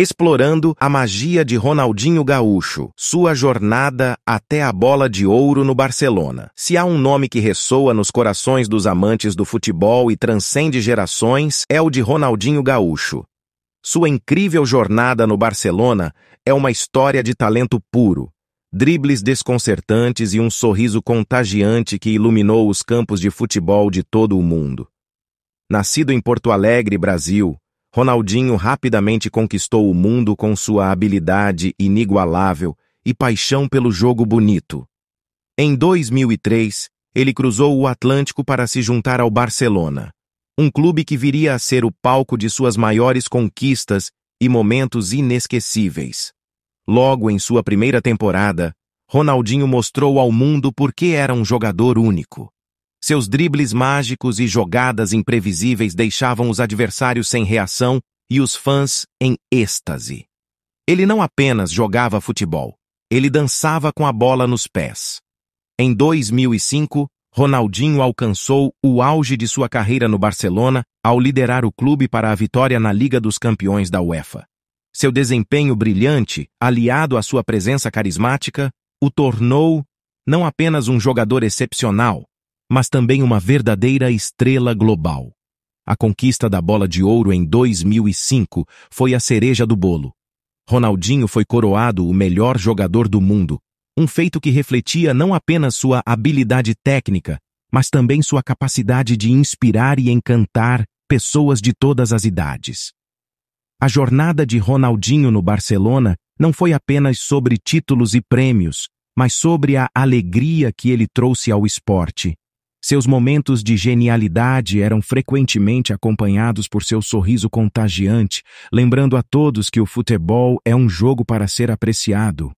explorando a magia de Ronaldinho Gaúcho, sua jornada até a bola de ouro no Barcelona. Se há um nome que ressoa nos corações dos amantes do futebol e transcende gerações, é o de Ronaldinho Gaúcho. Sua incrível jornada no Barcelona é uma história de talento puro, dribles desconcertantes e um sorriso contagiante que iluminou os campos de futebol de todo o mundo. Nascido em Porto Alegre, Brasil, Ronaldinho rapidamente conquistou o mundo com sua habilidade inigualável e paixão pelo jogo bonito. Em 2003, ele cruzou o Atlântico para se juntar ao Barcelona, um clube que viria a ser o palco de suas maiores conquistas e momentos inesquecíveis. Logo em sua primeira temporada, Ronaldinho mostrou ao mundo por que era um jogador único. Seus dribles mágicos e jogadas imprevisíveis deixavam os adversários sem reação e os fãs em êxtase. Ele não apenas jogava futebol, ele dançava com a bola nos pés. Em 2005, Ronaldinho alcançou o auge de sua carreira no Barcelona ao liderar o clube para a vitória na Liga dos Campeões da UEFA. Seu desempenho brilhante, aliado à sua presença carismática, o tornou não apenas um jogador excepcional, mas também uma verdadeira estrela global. A conquista da bola de ouro em 2005 foi a cereja do bolo. Ronaldinho foi coroado o melhor jogador do mundo, um feito que refletia não apenas sua habilidade técnica, mas também sua capacidade de inspirar e encantar pessoas de todas as idades. A jornada de Ronaldinho no Barcelona não foi apenas sobre títulos e prêmios, mas sobre a alegria que ele trouxe ao esporte, seus momentos de genialidade eram frequentemente acompanhados por seu sorriso contagiante, lembrando a todos que o futebol é um jogo para ser apreciado,